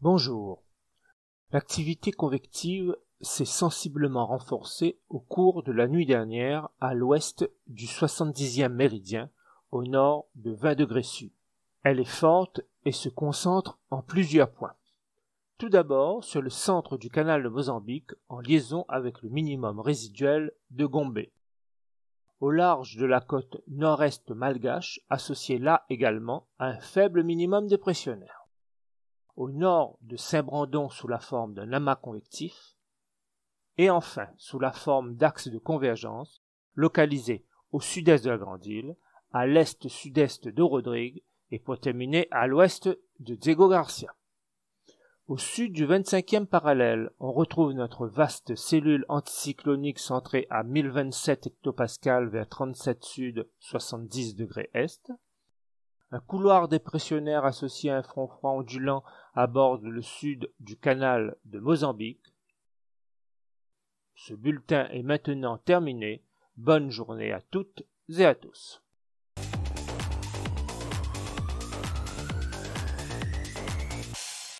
Bonjour. L'activité convective s'est sensiblement renforcée au cours de la nuit dernière à l'ouest du 70e méridien, au nord de 20 degrés sud. Elle est forte et se concentre en plusieurs points. Tout d'abord sur le centre du canal de Mozambique en liaison avec le minimum résiduel de Gombe. Au large de la côte nord-est malgache, associée là également à un faible minimum dépressionnaire au nord de Saint-Brandon sous la forme d'un amas convectif, et enfin sous la forme d'axes de convergence localisés au sud-est de la Grande Île, à l'est-sud-est de Rodrigue et pour terminer à l'ouest de Diego Garcia. Au sud du 25e parallèle, on retrouve notre vaste cellule anticyclonique centrée à 1027 hectopascales vers 37 sud, 70 degrés est. Un couloir dépressionnaire associé à un front froid ondulant aborde le sud du canal de Mozambique. Ce bulletin est maintenant terminé. Bonne journée à toutes et à tous.